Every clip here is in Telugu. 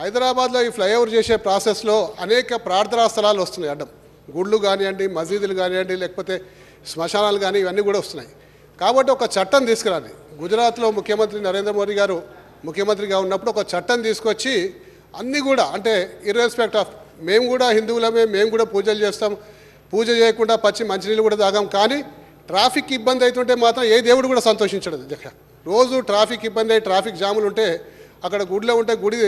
హైదరాబాద్లో ఈ ఫ్లైఓవర్ చేసే ప్రాసెస్లో అనేక ప్రార్థనా స్థలాలు వస్తున్నాయి అడ్డం గుళ్ళు కానివ్వండి మసీదులు కానివ్వండి లేకపోతే శ్మశానాలు కానీ ఇవన్నీ కూడా వస్తున్నాయి కాబట్టి ఒక చట్టం తీసుకురాలి గుజరాత్లో ముఖ్యమంత్రి నరేంద్ర మోదీ గారు ముఖ్యమంత్రిగా ఉన్నప్పుడు ఒక చట్టం తీసుకొచ్చి అన్నీ కూడా అంటే ఇర్రెస్పెక్ట్ ఆఫ్ మేము కూడా హిందువులమే మేము కూడా పూజలు చేస్తాం పూజ చేయకుండా పచ్చి మంచినీళ్ళు కూడా తాగాం కానీ ట్రాఫిక్ ఇబ్బంది అవుతుంటే మాత్రం ఏ దేవుడు కూడా సంతోషించడం రోజు ట్రాఫిక్ ఇబ్బంది ట్రాఫిక్ జాములు ఉంటే అక్కడ గుడిలో ఉంటే గుడి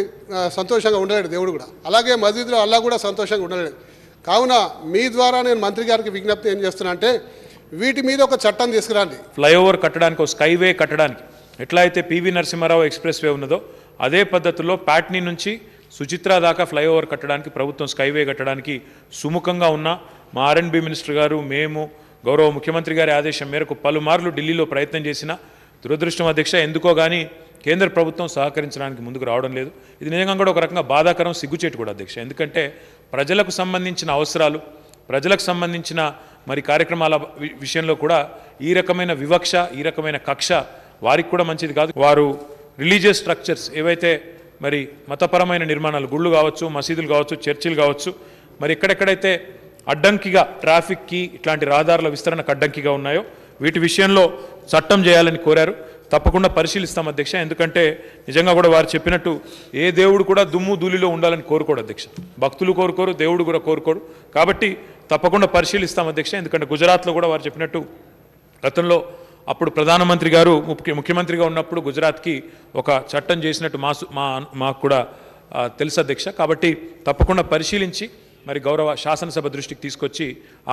సంతోషంగా ఉండలేడు దేవుడు కూడా అలాగే మసీదులో అల్లా కూడా సంతోషంగా ఉండలేడు కావున మీ ద్వారా నేను మంత్రి గారికి విజ్ఞప్తి ఏం చేస్తున్నా అంటే వీటి మీద ఒక చట్టం తీసుకురండి ఫ్లైఓవర్ కట్టడానికి ఒక స్కైవే కట్టడానికి ఎట్లా అయితే పివి నరసింహారావు ఎక్స్ప్రెస్ వే ఉన్నదో అదే పద్ధతిలో ప్యాట్నీ నుంచి సుచిత్ర దాకా ఫ్లైఓవర్ కట్టడానికి ప్రభుత్వం స్కైవే కట్టడానికి సుముఖంగా ఉన్న మా ఆర్ఎండ్బి మినిస్టర్ గారు మేము గౌరవ ముఖ్యమంత్రి గారి ఆదేశం మేరకు పలుమార్లు ఢిల్లీలో ప్రయత్నం చేసిన దురదృష్టం అధ్యక్ష ఎందుకో కానీ కేంద్ర ప్రభుత్వం సహకరించడానికి ముందుకు రావడం లేదు ఇది నిజంగా కూడా ఒక రకంగా బాధాకరం సిగ్గుచేటు కూడా అధ్యక్ష ఎందుకంటే ప్రజలకు సంబంధించిన అవసరాలు ప్రజలకు సంబంధించిన మరి కార్యక్రమాల విషయంలో కూడా ఈ రకమైన వివక్ష ఈ రకమైన కక్ష వారికి కూడా మంచిది కాదు వారు రిలీజియస్ స్ట్రక్చర్స్ ఏవైతే మరి మతపరమైన నిర్మాణాలు గుళ్ళు కావచ్చు మసీదులు కావచ్చు చర్చిలు కావచ్చు మరి ఎక్కడెక్కడైతే అడ్డంకిగా ట్రాఫిక్కి ఇట్లాంటి రహదారుల విస్తరణకు అడ్డంకిగా ఉన్నాయో వీటి విషయంలో చట్టం చేయాలని కోరారు తప్పకుండా పరిశీలిస్తాం అధ్యక్ష ఎందుకంటే నిజంగా కూడా వారు చెప్పినట్టు ఏ దేవుడు కూడా దుమ్ము ధూళిలో ఉండాలని కోరుకోడు అధ్యక్ష భక్తులు కోరుకోరు దేవుడు కూడా కోరుకోడు కాబట్టి తప్పకుండా పరిశీలిస్తాం అధ్యక్ష ఎందుకంటే గుజరాత్లో కూడా వారు చెప్పినట్టు గతంలో అప్పుడు ప్రధానమంత్రి గారు ముఖ్యమంత్రిగా ఉన్నప్పుడు గుజరాత్కి ఒక చట్టం చేసినట్టు మాసు మా మాకు కూడా తెలుసు అధ్యక్ష కాబట్టి తప్పకుండా పరిశీలించి మరి గౌరవ శాసనసభ దృష్టికి తీసుకొచ్చి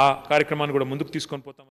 ఆ కార్యక్రమాన్ని కూడా ముందుకు తీసుకొని పోతాం